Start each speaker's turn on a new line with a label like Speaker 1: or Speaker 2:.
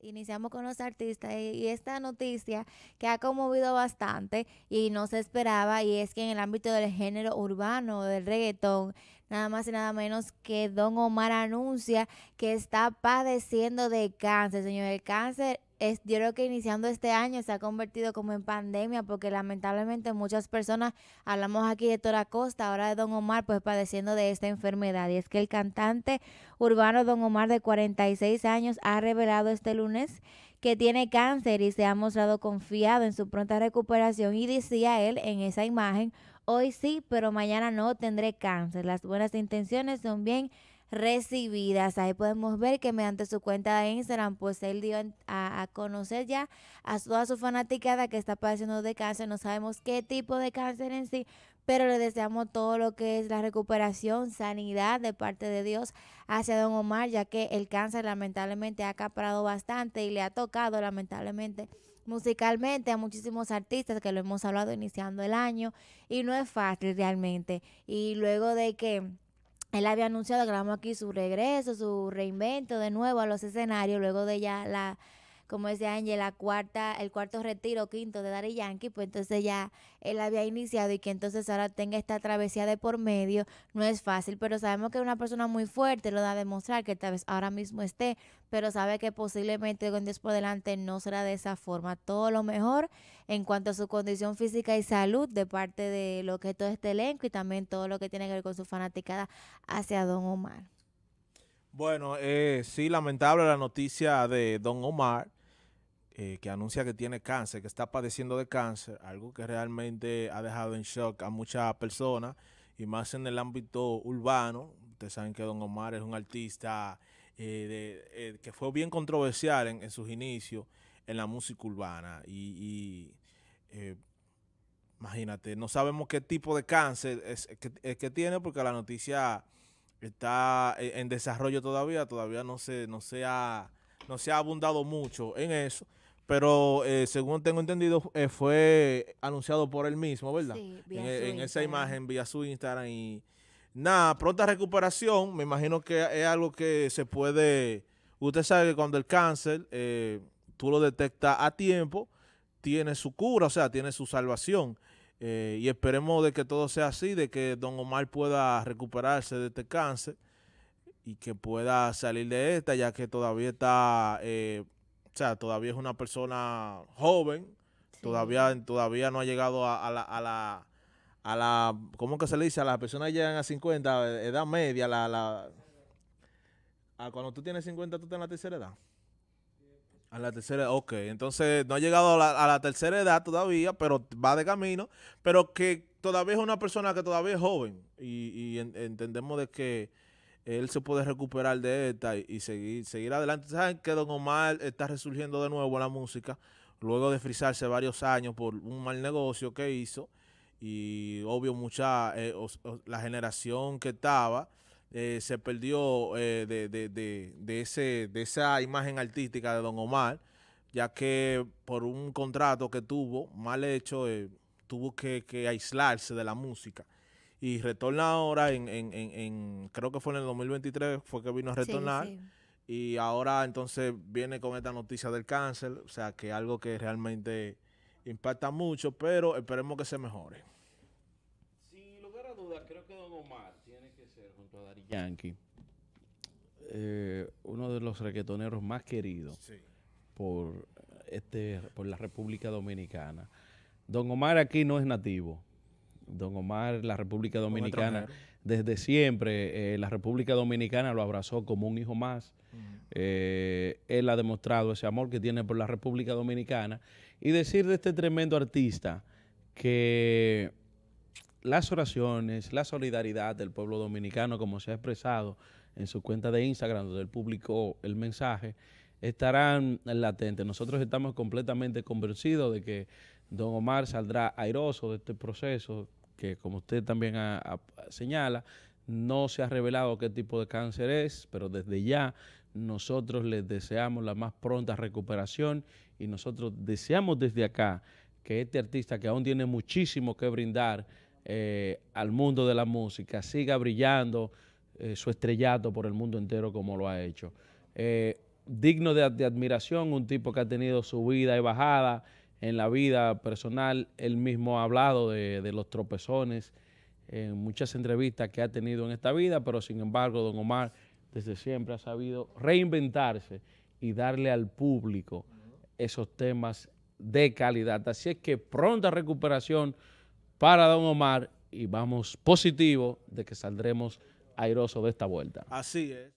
Speaker 1: Iniciamos con los artistas y esta noticia que ha conmovido bastante y no se esperaba y es que en el ámbito del género urbano del reggaetón, nada más y nada menos que Don Omar anuncia que está padeciendo de cáncer, señor. El cáncer es, yo creo que iniciando este año se ha convertido como en pandemia, porque lamentablemente muchas personas, hablamos aquí de toda Costa, ahora de Don Omar, pues padeciendo de esta enfermedad. Y es que el cantante urbano Don Omar de 46 años ha revelado este lunes que tiene cáncer y se ha mostrado confiado en su pronta recuperación y decía él en esa imagen, hoy sí, pero mañana no tendré cáncer. Las buenas intenciones son bien recibidas. Ahí podemos ver que mediante su cuenta de Instagram, pues él dio a, conocer ya a toda su fanaticada que está padeciendo de cáncer. No sabemos qué tipo de cáncer en sí, pero le deseamos todo lo que es la recuperación, sanidad de parte de Dios hacia don Omar, ya que el cáncer lamentablemente ha acaparado bastante y le ha tocado lamentablemente musicalmente a muchísimos artistas que lo hemos hablado iniciando el año y no es fácil realmente. Y luego de que él había anunciado, grabamos aquí su regreso, su reinvento de nuevo a los escenarios, luego de ya la como decía Ángel, la cuarta, el cuarto retiro, quinto de Dari Yankee, pues entonces ya él había iniciado y que entonces ahora tenga esta travesía de por medio, no es fácil, pero sabemos que es una persona muy fuerte, lo da a demostrar, que tal vez ahora mismo esté, pero sabe que posiblemente con Dios por delante no será de esa forma. Todo lo mejor en cuanto a su condición física y salud de parte de lo que es todo este elenco y también todo lo que tiene que ver con su fanaticada hacia Don Omar.
Speaker 2: Bueno, eh, sí, lamentable la noticia de Don Omar. Eh, que anuncia que tiene cáncer, que está padeciendo de cáncer, algo que realmente ha dejado en shock a muchas personas, y más en el ámbito urbano. Ustedes saben que Don Omar es un artista eh, eh, que fue bien controversial en, sus inicios en la música urbana. Y, imagínate, no sabemos qué tipo de cáncer es, que, es que tiene porque la noticia está en desarrollo todavía, todavía no se, no se ha, no se ha abundado mucho en eso pero eh, según tengo entendido, eh, fue anunciado por él mismo, ¿verdad? Sí, vía en, e, en esa imagen, vía su Instagram. Y nada, pronta recuperación, me imagino que es algo que se puede... Usted sabe que cuando el cáncer, eh, tú lo detectas a tiempo, tiene su cura, o sea, tiene su salvación. y esperemos de que todo sea así, de que don Omar pueda recuperarse de este cáncer y que pueda salir de esta, ya que todavía está o sea, todavía es una persona joven, todavía, todavía no ha llegado a, la, a, la, a la, ¿cómo que se le dice? A las personas llegan a 50, edad media, la, la a cuando tú tienes 50, tú estás en la tercera edad. A la tercera, ok. Entonces, no ha llegado a la, tercera edad todavía, pero va de camino, pero que todavía es una persona que todavía es joven y, entendemos de que él se puede recuperar de esta y, seguir, seguir adelante. Saben que Don Omar está resurgiendo de nuevo en la música, luego de frisarse varios años por un mal negocio que hizo. Y obvio, mucha eh, la generación que estaba eh, se perdió eh, de, de, de, de, ese, de esa imagen artística de Don Omar, ya que por un contrato que tuvo mal hecho, tuvo que aislarse de la música y retorna ahora en, en, en, creo que fue en el 2023 fue que vino a retornar. Y ahora entonces viene con esta noticia del cáncer, o sea que algo que realmente impacta mucho, pero esperemos
Speaker 3: que se mejore. Sin lugar a dudas, creo que Don Omar tiene que ser junto a Dari Yankee eh, uno de los reggaetoneros más queridos por, este, por la República Dominicana. Don Omar aquí no es nativo Don Omar, la República Dominicana, desde siempre, eh, la República Dominicana lo abrazó como un hijo más. Eh, él ha demostrado ese amor que tiene por la República Dominicana. Y decir de este tremendo artista que las oraciones, la solidaridad del pueblo dominicano, como se ha expresado en su cuenta de Instagram, donde él publicó el mensaje, estarán latentes. Nosotros estamos completamente convencidos de que Don Omar saldrá airoso de este proceso que, como usted también señala, no se ha revelado qué tipo de cáncer es, pero desde ya nosotros les deseamos la más pronta recuperación y nosotros deseamos desde acá que este artista que aún tiene muchísimo que brindar eh, al mundo de la música siga brillando eh, su estrellato por el mundo entero como lo ha hecho. Eh, digno de, de admiración, un tipo que ha tenido su vida y bajada, en la vida personal. Él mismo ha hablado de, los tropezones en muchas entrevistas que ha tenido en esta vida, pero sin embargo, don Omar desde siempre ha sabido reinventarse y darle al público esos temas de calidad. Así es que pronta recuperación para don Omar y vamos positivo de que saldremos airosos de esta vuelta.
Speaker 2: Así es.